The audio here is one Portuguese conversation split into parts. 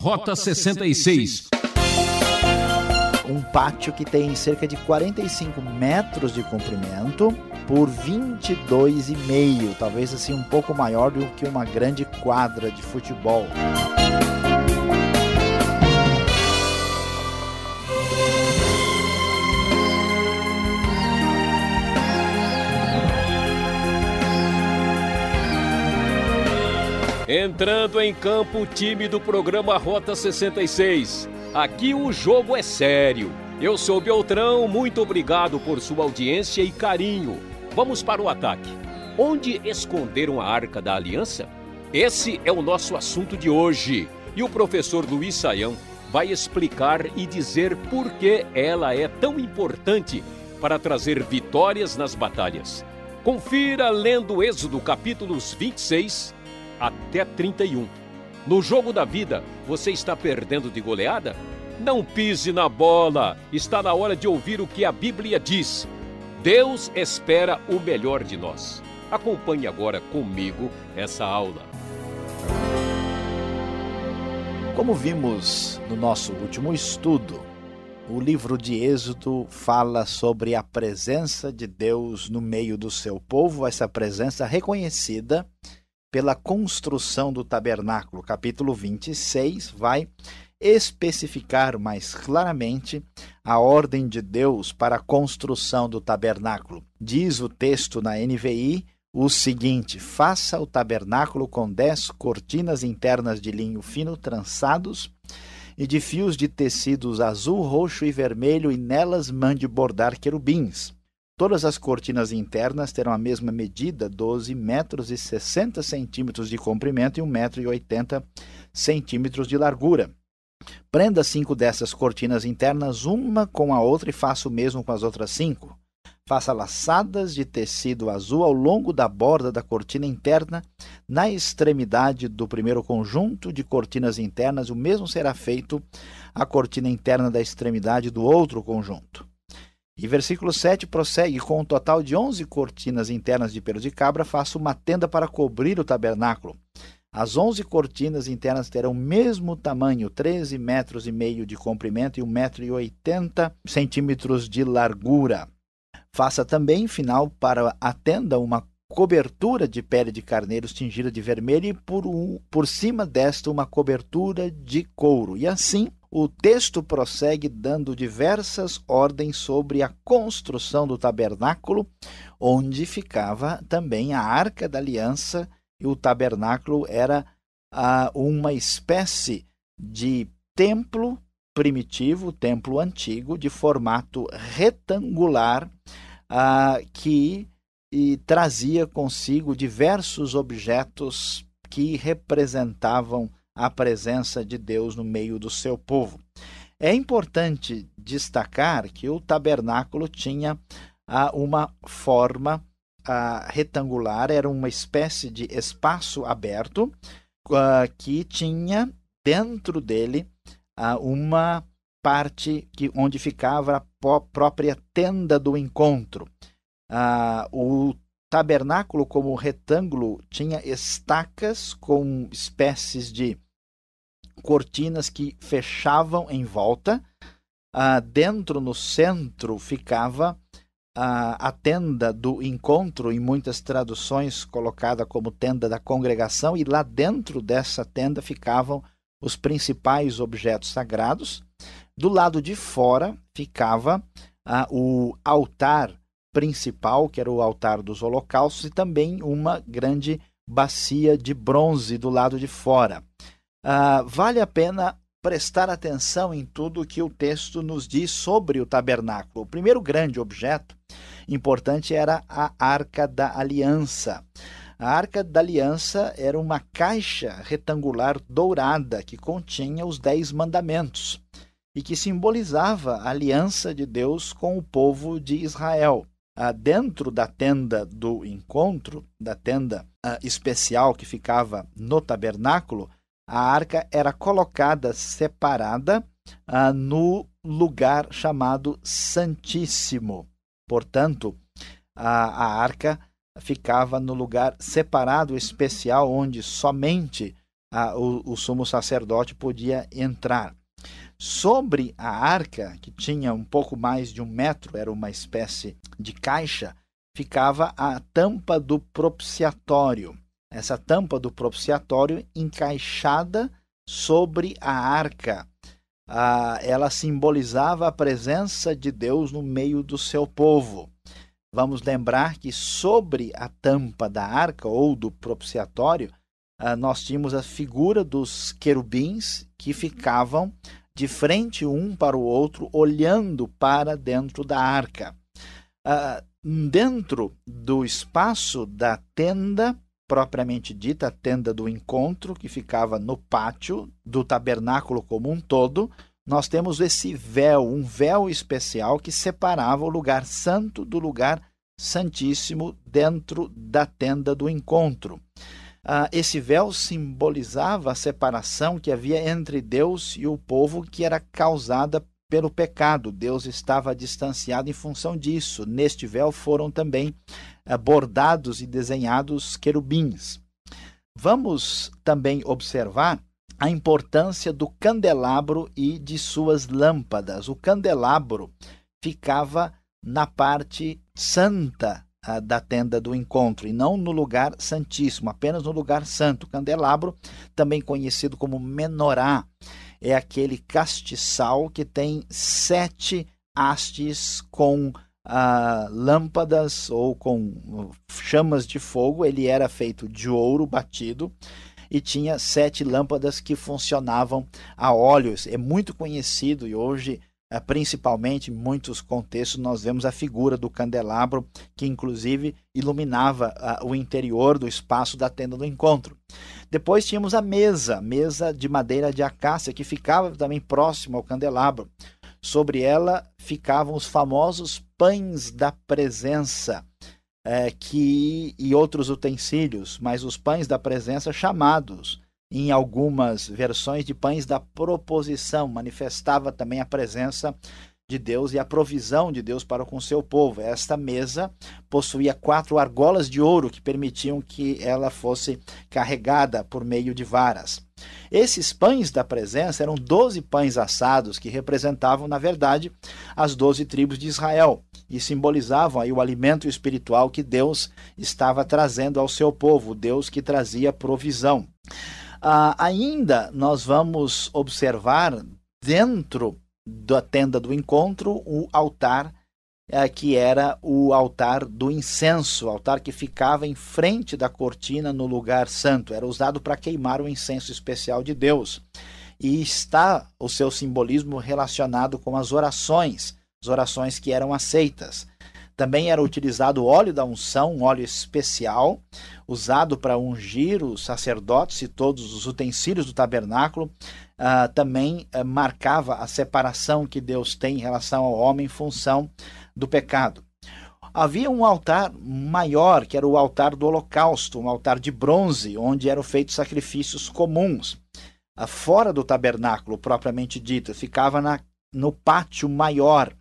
Rota 66. Um pátio que tem cerca de 45 metros de comprimento por 22,5, talvez assim um pouco maior do que uma grande quadra de futebol. Entrando em campo o time do programa Rota 66. Aqui o jogo é sério. Eu sou Beltrão, muito obrigado por sua audiência e carinho. Vamos para o ataque. Onde esconderam a Arca da Aliança? Esse é o nosso assunto de hoje. E o professor Luiz Saião vai explicar e dizer por que ela é tão importante para trazer vitórias nas batalhas. Confira lendo Êxodo capítulos 26 até 31. No jogo da vida, você está perdendo de goleada? Não pise na bola! Está na hora de ouvir o que a Bíblia diz. Deus espera o melhor de nós. Acompanhe agora comigo essa aula. Como vimos no nosso último estudo, o livro de Êxodo fala sobre a presença de Deus no meio do seu povo, essa presença reconhecida pela construção do tabernáculo. Capítulo 26 vai especificar mais claramente a ordem de Deus para a construção do tabernáculo. Diz o texto na NVI o seguinte: Faça o tabernáculo com dez cortinas internas de linho fino trançados e de fios de tecidos azul, roxo e vermelho, e nelas mande bordar querubins. Todas as cortinas internas terão a mesma medida, 12 metros e 60 centímetros de comprimento e 1 metro e 80 centímetros de largura. Prenda cinco dessas cortinas internas uma com a outra e faça o mesmo com as outras cinco. Faça laçadas de tecido azul ao longo da borda da cortina interna, na extremidade do primeiro conjunto de cortinas internas, o mesmo será feito à cortina interna da extremidade do outro conjunto. E versículo 7 prossegue: Com um total de 11 cortinas internas de pelo de cabra, faça uma tenda para cobrir o tabernáculo. As 11 cortinas internas terão o mesmo tamanho, 13 metros e meio de comprimento e 1,80 centímetros de largura. Faça também, final, para a tenda uma cobertura de pele de carneiro tingida de vermelho e por, um, por cima desta uma cobertura de couro. E assim o texto prossegue dando diversas ordens sobre a construção do tabernáculo, onde ficava também a arca da aliança, e o tabernáculo era ah, uma espécie de templo primitivo, templo antigo, de formato retangular, ah, que trazia consigo diversos objetos que representavam a presença de Deus no meio do seu povo. É importante destacar que o tabernáculo tinha ah, uma forma ah, retangular, era uma espécie de espaço aberto ah, que tinha dentro dele ah, uma parte que, onde ficava a própria tenda do encontro. Ah, o tabernáculo, como retângulo, tinha estacas com espécies de cortinas que fechavam em volta. Ah, dentro, no centro, ficava a, ah, a tenda do encontro, em muitas traduções colocada como tenda da congregação, e lá dentro dessa tenda ficavam os principais objetos sagrados. Do lado de fora ficava ah, o altar principal, que era o altar dos holocaustos, e também uma grande bacia de bronze do lado de fora. Ah, vale a pena prestar atenção em tudo o que o texto nos diz sobre o tabernáculo. O primeiro grande objeto importante era a Arca da Aliança. A Arca da Aliança era uma caixa retangular dourada que continha os Dez Mandamentos e que simbolizava a aliança de Deus com o povo de Israel. Ah, dentro da tenda do encontro, da tenda ah, especial que ficava no tabernáculo, a arca era colocada separada ah, no lugar chamado Santíssimo. Portanto, a, a arca ficava no lugar separado, especial, onde somente ah, o, o, sumo sacerdote podia entrar. Sobre a arca, que tinha um pouco mais de um metro, era uma espécie de caixa, ficava a tampa do propiciatório essa tampa do propiciatório encaixada sobre a arca. Ah, ela simbolizava a presença de Deus no meio do seu povo. Vamos lembrar que sobre a tampa da arca ou do propiciatório, ah, nós tínhamos a figura dos querubins que ficavam de frente um para o outro, olhando para dentro da arca. Ah, dentro do espaço da tenda propriamente dita, a tenda do encontro, que ficava no pátio do tabernáculo como um todo, nós temos esse véu, um véu especial que separava o lugar santo do lugar santíssimo dentro da tenda do encontro. Ah, esse véu simbolizava a separação que havia entre Deus e o povo, que era causada pelo pecado. Deus estava distanciado em função disso. Neste véu foram também eh, bordados e desenhados querubins. Vamos também observar a importância do candelabro e de suas lâmpadas. O candelabro ficava na parte santa ah, da tenda do encontro e não no lugar santíssimo, apenas no lugar santo. O candelabro, também conhecido como menorá, é aquele castiçal que tem sete hastes com ah, lâmpadas ou com ah, chamas de fogo. Ele era feito de ouro batido e tinha sete lâmpadas que funcionavam a óleos. É muito conhecido e hoje é, principalmente em muitos contextos nós vemos a figura do candelabro que inclusive iluminava uh, o interior do espaço da tenda do encontro. Depois tínhamos a mesa, mesa de madeira de acácia que ficava também próximo ao candelabro. Sobre ela ficavam os famosos pães da presença eh, que e outros utensílios, mas os pães da presença chamados em algumas versões de pães da proposição, manifestava também a presença de Deus e a provisão de Deus para com seu povo. Esta mesa possuía quatro argolas de ouro que permitiam que ela fosse carregada por meio de varas. Esses pães da presença eram doze pães assados que representavam, na verdade, as doze tribos de Israel e simbolizavam aí o alimento espiritual que Deus estava trazendo ao seu povo, Deus que trazia provisão. Uh, ainda nós vamos observar dentro da tenda do encontro o altar uh, que era o altar do incenso, o altar que ficava em frente da cortina no lugar santo, era usado para queimar o incenso especial de Deus. E está o seu simbolismo relacionado com as orações, as orações que eram aceitas. Também era utilizado óleo da unção, um óleo especial, usado para ungir os sacerdotes e todos os utensílios do tabernáculo. Uh, também uh, marcava a separação que Deus tem em relação ao homem em função do pecado. Havia um altar maior, que era o altar do holocausto, um altar de bronze, onde eram feitos sacrifícios comuns. Uh, fora do tabernáculo propriamente dito, ficava na, no pátio maior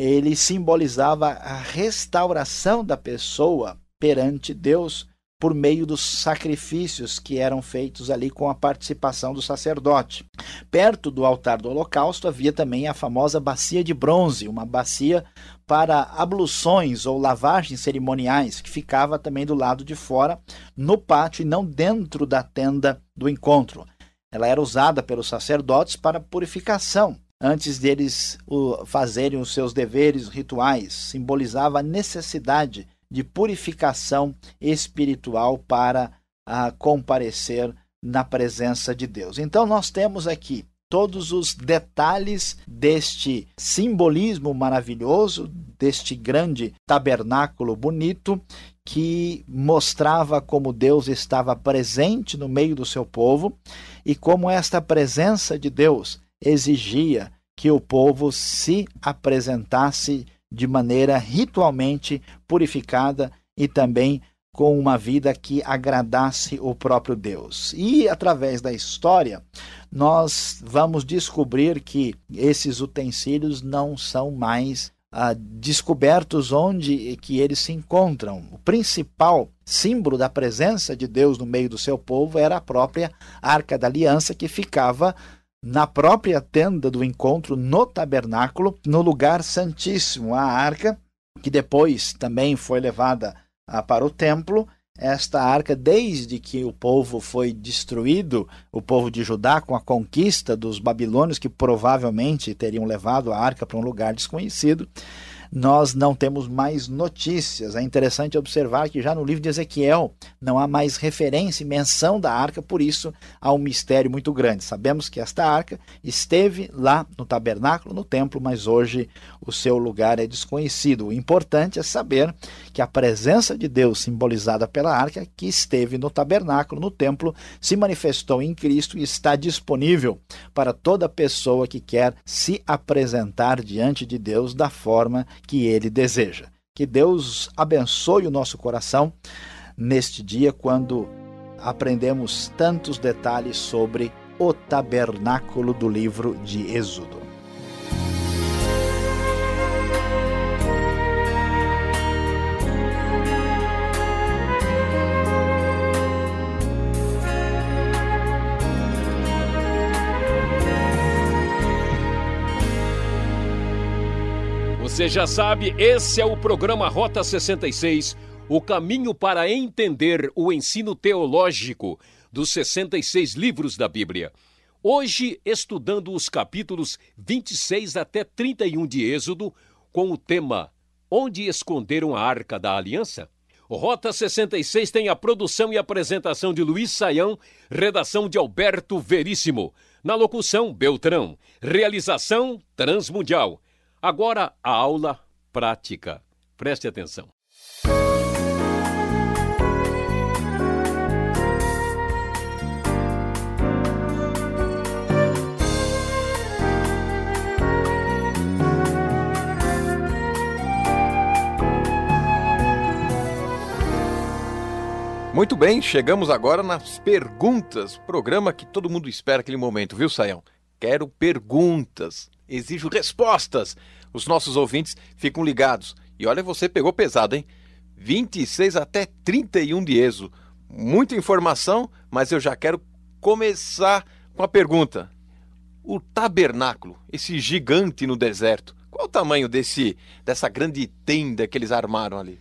ele simbolizava a restauração da pessoa perante Deus por meio dos sacrifícios que eram feitos ali com a participação do sacerdote. Perto do altar do holocausto havia também a famosa bacia de bronze, uma bacia para abluções ou lavagens cerimoniais, que ficava também do lado de fora, no pátio e não dentro da tenda do encontro. Ela era usada pelos sacerdotes para purificação antes deles o, fazerem os seus deveres rituais, simbolizava a necessidade de purificação espiritual para ah, comparecer na presença de Deus. Então, nós temos aqui todos os detalhes deste simbolismo maravilhoso, deste grande tabernáculo bonito, que mostrava como Deus estava presente no meio do seu povo e como esta presença de Deus exigia que o povo se apresentasse de maneira ritualmente purificada e também com uma vida que agradasse o próprio Deus. E através da história, nós vamos descobrir que esses utensílios não são mais ah, descobertos onde que eles se encontram. O principal símbolo da presença de Deus no meio do seu povo era a própria Arca da Aliança que ficava na própria tenda do encontro, no tabernáculo, no lugar santíssimo, a arca, que depois também foi levada ah, para o templo. Esta arca, desde que o povo foi destruído, o povo de Judá, com a conquista dos babilônios, que provavelmente teriam levado a arca para um lugar desconhecido, nós não temos mais notícias. É interessante observar que já no livro de Ezequiel não há mais referência e menção da arca, por isso há um mistério muito grande. Sabemos que esta arca esteve lá no tabernáculo, no templo, mas hoje o seu lugar é desconhecido. O importante é saber que a presença de Deus, simbolizada pela arca, que esteve no tabernáculo, no templo, se manifestou em Cristo e está disponível para toda pessoa que quer se apresentar diante de Deus da forma que ele deseja. Que Deus abençoe o nosso coração neste dia quando aprendemos tantos detalhes sobre o tabernáculo do livro de Êxodo. Você já sabe, esse é o programa Rota 66, o caminho para entender o ensino teológico dos 66 livros da Bíblia. Hoje, estudando os capítulos 26 até 31 de Êxodo, com o tema Onde esconderam a Arca da Aliança? Rota 66 tem a produção e apresentação de Luiz Saião, redação de Alberto Veríssimo. Na locução, Beltrão. Realização, Transmundial. Agora a aula prática. Preste atenção. Muito bem, chegamos agora nas perguntas, programa que todo mundo espera aquele momento, viu, Saião? Quero perguntas. Exijo respostas. Os nossos ouvintes ficam ligados. E olha, você pegou pesado, hein? 26 até 31 de Ezo. Muita informação, mas eu já quero começar com a pergunta. O tabernáculo, esse gigante no deserto, qual o tamanho desse dessa grande tenda que eles armaram ali?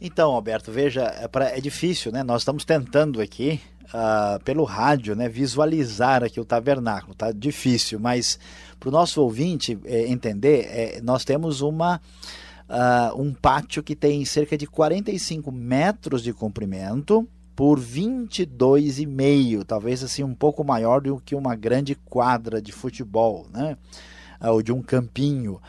Então, Alberto, veja, é, pra, é difícil, né? Nós estamos tentando aqui uh, pelo rádio, né, visualizar aqui o tabernáculo, tá difícil, mas para o nosso ouvinte é, entender, é, nós temos uma uh, um pátio que tem cerca de 45 metros de comprimento por 22,5, talvez assim um pouco maior do que uma grande quadra de futebol, né, ah, ou de um campinho.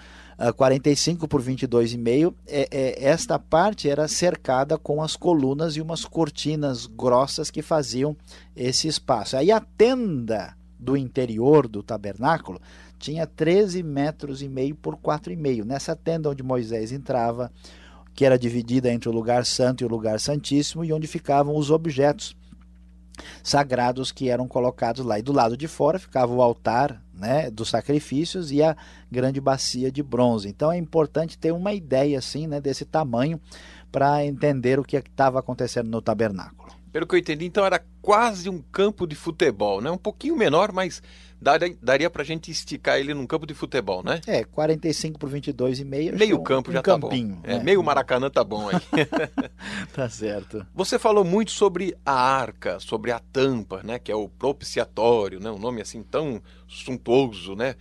45 por 22,5, é, é, esta parte era cercada com as colunas e umas cortinas grossas que faziam esse espaço. Aí a tenda do interior do tabernáculo tinha 13 metros e meio por 4,5. Nessa tenda onde Moisés entrava, que era dividida entre o lugar santo e o lugar santíssimo, e onde ficavam os objetos sagrados que eram colocados lá. E do lado de fora ficava o altar né, dos sacrifícios e a grande bacia de bronze. Então é importante ter uma ideia assim, né, desse tamanho para entender o que é estava acontecendo no tabernáculo. Pelo que eu entendi, então era quase um campo de futebol, né? Um pouquinho menor, mas daria, daria a gente esticar ele num campo de futebol, né? É, 45 por 22 e meio. Meio campo um, já um tá bom. bom. É, né? Meio Maracanã tá bom aí. tá certo. Você falou muito sobre a arca, sobre a tampa, né? Que é o propiciatório, né? Um nome assim tão suntuoso, né?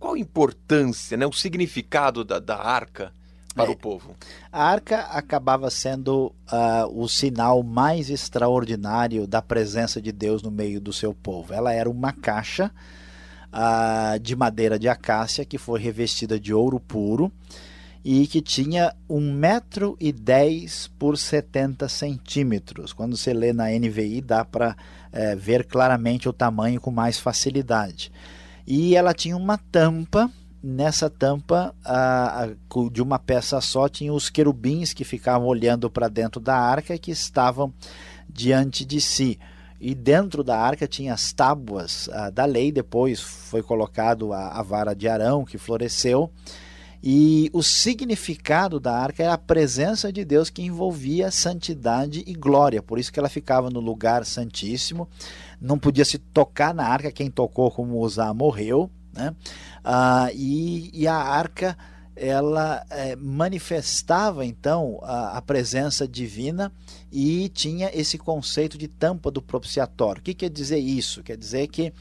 Qual a importância, né? O significado da, da arca para é. o povo. A arca acabava sendo uh, o sinal mais extraordinário da presença de Deus no meio do seu povo. Ela era uma caixa uh, de madeira de acácia que foi revestida de ouro puro e que tinha 1,10 metro e dez por 70 centímetros. Quando você lê na NVI, dá para é, eh, ver claramente o tamanho com mais facilidade. E ela tinha uma tampa nessa tampa a, a, de uma peça só tinha os querubins que ficavam olhando para dentro da arca e que estavam diante de si. E dentro da arca tinha as tábuas a, ah, da lei, depois foi colocado a, vara de Arão que floresceu. E o significado da arca era a presença de Deus que envolvia santidade e glória. Por isso que ela ficava no lugar santíssimo. Não podia se tocar na arca, quem tocou como usar morreu né? Ah, e, e, a arca ela é, manifestava então a, a, presença divina e tinha esse conceito de tampa do propiciatório. O que quer dizer isso? Quer dizer que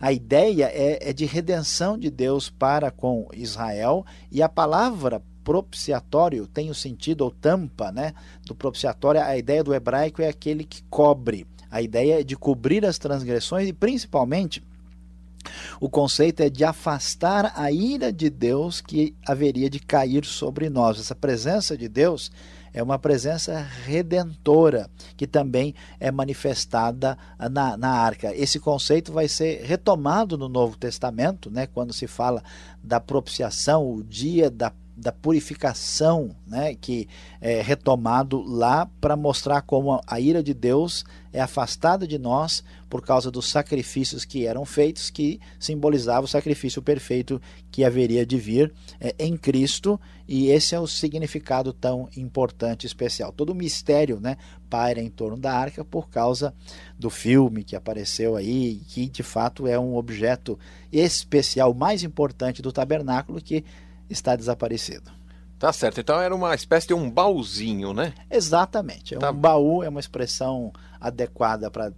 a ideia é, é de redenção de Deus para com Israel e a palavra propiciatório tem o sentido ou tampa, né? Do propiciatório, a ideia do hebraico é aquele que cobre. A ideia é de cobrir as transgressões e principalmente o conceito é de afastar a ira de Deus que haveria de cair sobre nós. Essa presença de Deus é uma presença redentora que também é manifestada na, na arca. Esse conceito vai ser retomado no Novo Testamento, né, quando se fala da propiciação, o dia da da purificação, né, que é retomado lá para mostrar como a ira de Deus é afastada de nós por causa dos sacrifícios que eram feitos, que simbolizava o sacrifício perfeito que haveria de vir é, em Cristo, e esse é o significado tão importante especial. Todo o mistério né, paira em torno da arca por causa do filme que apareceu aí, que de fato é um objeto especial, mais importante do tabernáculo, que está desaparecido. Tá certo. Então era uma espécie de um baúzinho, né? Exatamente. É tá. Um baú é uma expressão adequada para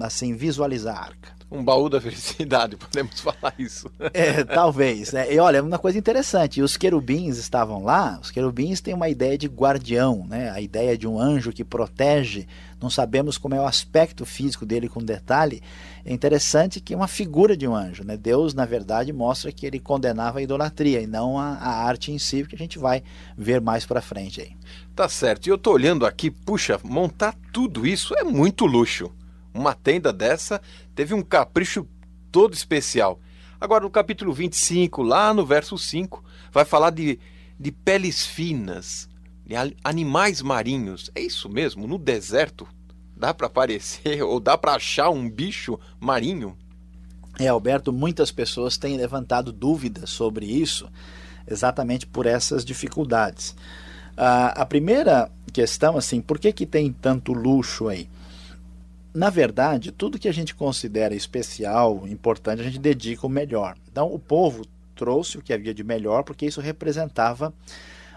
assim visualizar a arca um baú da felicidade, podemos falar isso. É, talvez, né? E olha, uma coisa interessante, os querubins estavam lá, os querubins têm uma ideia de guardião, né? A ideia de um anjo que protege, não sabemos como é o aspecto físico dele com detalhe. É interessante que é uma figura de um anjo, né? Deus, na verdade, mostra que ele condenava a idolatria e não a, a arte em si, que a gente vai ver mais para frente aí. Tá certo. E eu tô olhando aqui, puxa, montar tudo isso é muito luxo. Uma tenda dessa teve um capricho todo especial. Agora, no capítulo 25, lá no verso 5, vai falar de, de peles finas, de animais marinhos. É isso mesmo? No deserto dá para aparecer ou dá para achar um bicho marinho? É, Alberto, muitas pessoas têm levantado dúvidas sobre isso, exatamente por essas dificuldades. Ah, a primeira questão, assim, por que, que tem tanto luxo aí? na verdade, tudo que a gente considera especial, importante, a gente dedica o melhor. Então, o povo trouxe o que havia de melhor, porque isso representava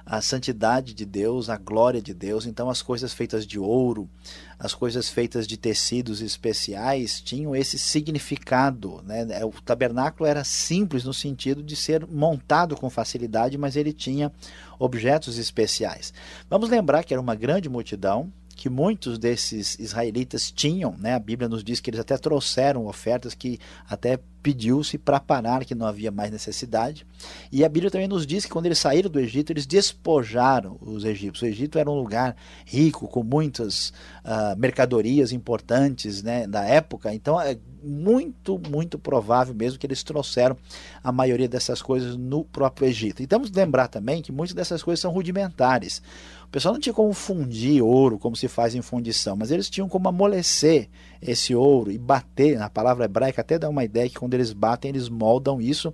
a santidade de Deus, a glória de Deus. Então, as coisas feitas de ouro, as coisas feitas de tecidos especiais tinham esse significado. Né? É, o tabernáculo era simples no sentido de ser montado com facilidade, mas ele tinha objetos especiais. Vamos lembrar que era uma grande multidão, que muitos desses israelitas tinham, né? A Bíblia nos diz que eles até trouxeram ofertas que até pediu-se para parar, que não havia mais necessidade. E a Bíblia também nos diz que quando eles saíram do Egito, eles despojaram os egípcios. O Egito era um lugar rico, com muitas uh, mercadorias importantes né, da época, então é muito, muito provável mesmo que eles trouxeram a maioria dessas coisas no próprio Egito. E temos que lembrar também que muitas dessas coisas são rudimentares. O pessoal não tinha como fundir ouro, como se faz em fundição, mas eles tinham como amolecer esse ouro e bater, na palavra hebraica até dá uma ideia que quando quando eles batem, eles moldam isso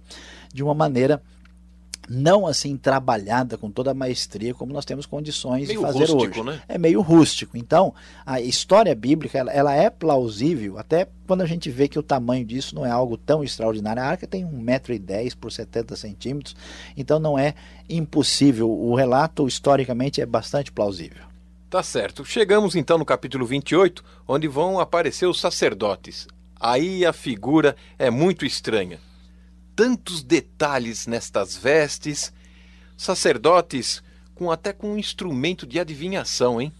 de uma maneira não assim trabalhada com toda a maestria como nós temos condições meio de fazer rústico, hoje. Né? É meio rústico. Então, a história bíblica ela, ela, é plausível, até quando a gente vê que o tamanho disso não é algo tão extraordinário. A arca tem 1,10m por 70 centímetros, então não é impossível. O relato, historicamente, é bastante plausível. Tá certo. Chegamos então no capítulo 28, onde vão aparecer os sacerdotes. Aí a figura é muito estranha. Tantos detalhes nestas vestes, sacerdotes com até com um instrumento de adivinhação, hein?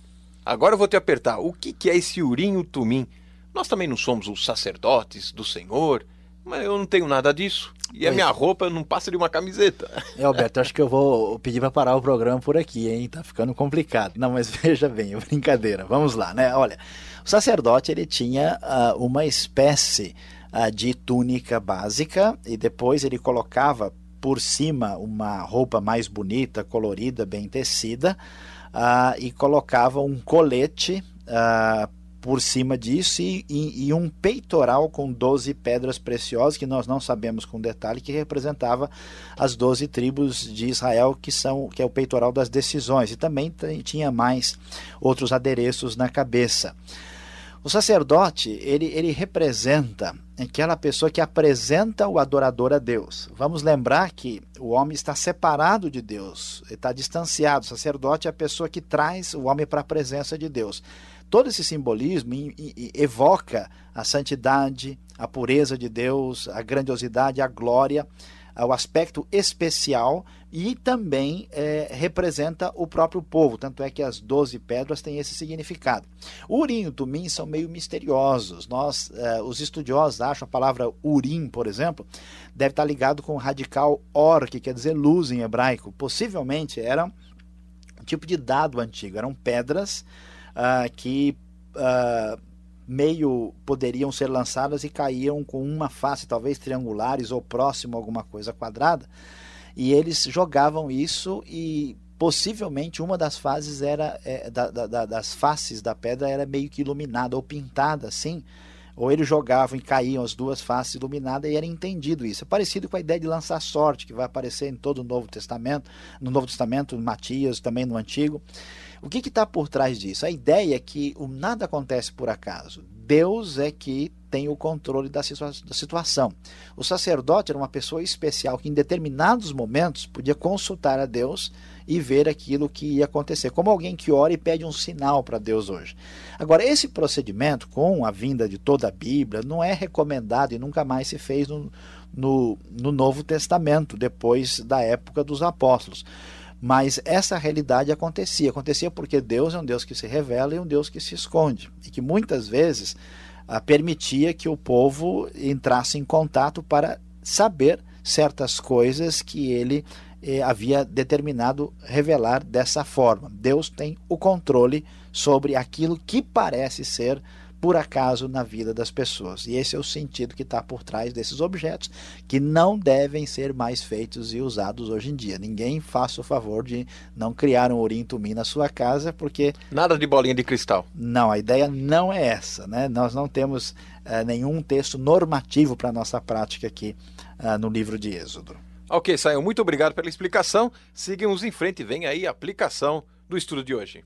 Agora eu vou te apertar. O que, é esse urinho tumim? Nós também não somos os sacerdotes do Senhor, mas eu não tenho nada disso. E pois. a minha roupa não passa de uma camiseta. É, Alberto, acho que eu vou pedir para parar o programa por aqui, hein? Tá ficando complicado. Não, mas veja bem, é brincadeira. Vamos lá, né? Olha, o sacerdote ele tinha uh, uma espécie uh, de túnica básica e depois ele colocava por cima uma roupa mais bonita, colorida, bem tecida, uh, e colocava um colete por cima disso e, e, e, um peitoral com 12 pedras preciosas, que nós não sabemos com detalhe, que representava as 12 tribos de Israel, que, são, que é o peitoral das decisões. E também tinha mais outros adereços na cabeça. O sacerdote, ele, ele representa aquela pessoa que apresenta o adorador a Deus. Vamos lembrar que o homem está separado de Deus, está distanciado. O sacerdote é a pessoa que traz o homem para a presença de Deus. Todo esse simbolismo evoca a santidade, a pureza de Deus, a grandiosidade, a glória o aspecto especial e também é, representa o próprio povo, tanto é que as doze pedras têm esse significado. O urim e o tumim são meio misteriosos. Nós, é, os estudiosos acham a palavra urim, por exemplo, deve estar ligado com o radical or, que quer dizer luz em hebraico. Possivelmente era um tipo de dado antigo, eram pedras uh, que uh, meio poderiam ser lançadas e caíam com uma face, talvez triangulares ou próximo a alguma coisa quadrada. E eles jogavam isso e possivelmente uma das fases era é, da, da, das faces da pedra era meio que iluminada ou pintada assim ou eles jogavam e caíam as duas faces iluminadas e era entendido isso. É parecido com a ideia de lançar sorte, que vai aparecer em todo o Novo Testamento, no Novo Testamento, Matias, também no Antigo. O que está por trás disso? A ideia é que o nada acontece por acaso. Deus é que tem o controle da, situa da situação. O sacerdote era uma pessoa especial que, em determinados momentos, podia consultar a Deus e ver aquilo que ia acontecer, como alguém que ora e pede um sinal para Deus hoje. Agora, esse procedimento, com a vinda de toda a Bíblia, não é recomendado e nunca mais se fez no, no, no Novo Testamento, depois da época dos apóstolos. Mas essa realidade acontecia. Acontecia porque Deus é um Deus que se revela e um Deus que se esconde. E que muitas vezes ah, permitia que o povo entrasse em contato para saber certas coisas que ele eh, havia determinado revelar dessa forma. Deus tem o controle sobre aquilo que parece ser por acaso na vida das pessoas. E esse é o sentido que está por trás desses objetos que não devem ser mais feitos e usados hoje em dia. Ninguém faça o favor de não criar um orintumi na sua casa, porque. Nada de bolinha de cristal. Não, a ideia não é essa. Né? Nós não temos uh, nenhum texto normativo para a nossa prática aqui uh, no livro de Êxodo. Ok, Sayão, muito obrigado pela explicação. Seguimos em frente e vem aí a aplicação do estudo de hoje.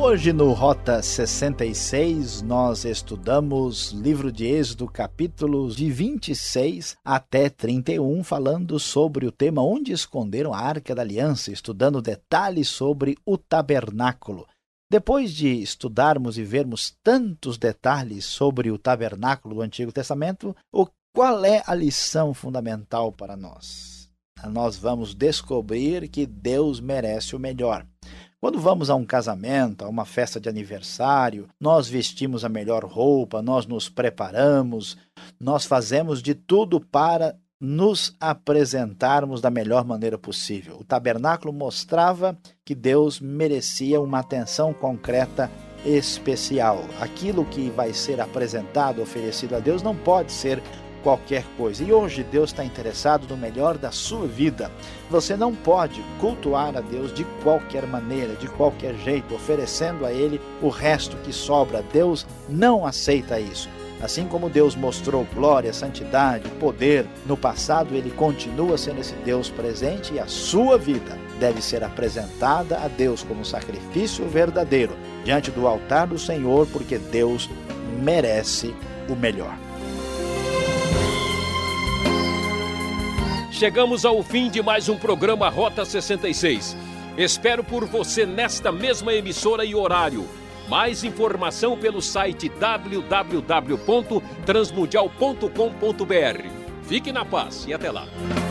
Hoje no Rota 66 nós estudamos livro de Êxodo, capítulos de 26 até 31, falando sobre o tema onde esconderam a Arca da Aliança, estudando detalhes sobre o tabernáculo. Depois de estudarmos e vermos tantos detalhes sobre o tabernáculo do Antigo Testamento, qual é a lição fundamental para nós? Nós vamos descobrir que Deus merece o melhor. Quando vamos a um casamento, a uma festa de aniversário, nós vestimos a melhor roupa, nós nos preparamos, nós fazemos de tudo para nos apresentarmos da melhor maneira possível. O tabernáculo mostrava que Deus merecia uma atenção concreta especial. Aquilo que vai ser apresentado, oferecido a Deus, não pode ser qualquer coisa. E hoje Deus está interessado no melhor da sua vida. Você não pode cultuar a Deus de qualquer maneira, de qualquer jeito, oferecendo a Ele o resto que sobra. Deus não aceita isso. Assim como Deus mostrou glória, santidade, poder no passado, ele continua sendo esse Deus presente e a sua vida deve ser apresentada a Deus como sacrifício verdadeiro diante do altar do Senhor, porque Deus merece o melhor. Chegamos ao fim de mais um programa Rota 66. Espero por você nesta mesma emissora e horário. Mais informação pelo site www.transmundial.com.br. Fique na paz e até lá.